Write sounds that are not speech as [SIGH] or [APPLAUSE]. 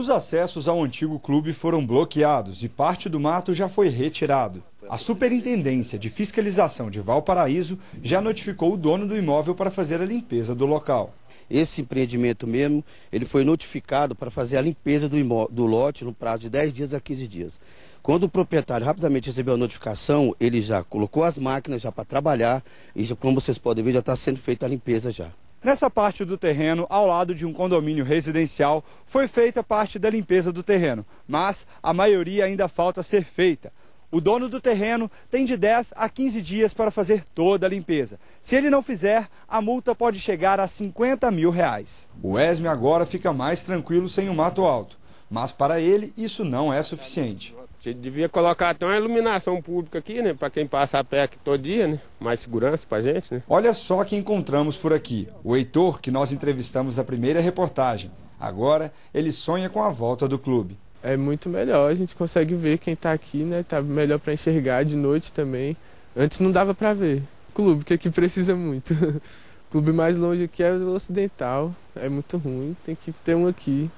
Os acessos ao antigo clube foram bloqueados e parte do mato já foi retirado. A Superintendência de Fiscalização de Valparaíso já notificou o dono do imóvel para fazer a limpeza do local. Esse empreendimento mesmo, ele foi notificado para fazer a limpeza do, do lote no prazo de 10 dias a 15 dias. Quando o proprietário rapidamente recebeu a notificação, ele já colocou as máquinas já para trabalhar e, já, como vocês podem ver, já está sendo feita a limpeza já. Nessa parte do terreno, ao lado de um condomínio residencial, foi feita parte da limpeza do terreno, mas a maioria ainda falta ser feita. O dono do terreno tem de 10 a 15 dias para fazer toda a limpeza. Se ele não fizer, a multa pode chegar a 50 mil reais. O ESME agora fica mais tranquilo sem o mato alto, mas para ele isso não é suficiente gente devia colocar até uma iluminação pública aqui, né? Para quem passa a pé aqui todo dia, né? Mais segurança para gente, né? Olha só que encontramos por aqui. O Heitor, que nós entrevistamos na primeira reportagem. Agora, ele sonha com a volta do clube. É muito melhor, a gente consegue ver quem está aqui, né? está melhor para enxergar de noite também. Antes não dava para ver. Clube, que aqui precisa muito. o [LAUGHS] clube mais longe aqui é o Ocidental. É muito ruim, tem que ter um aqui.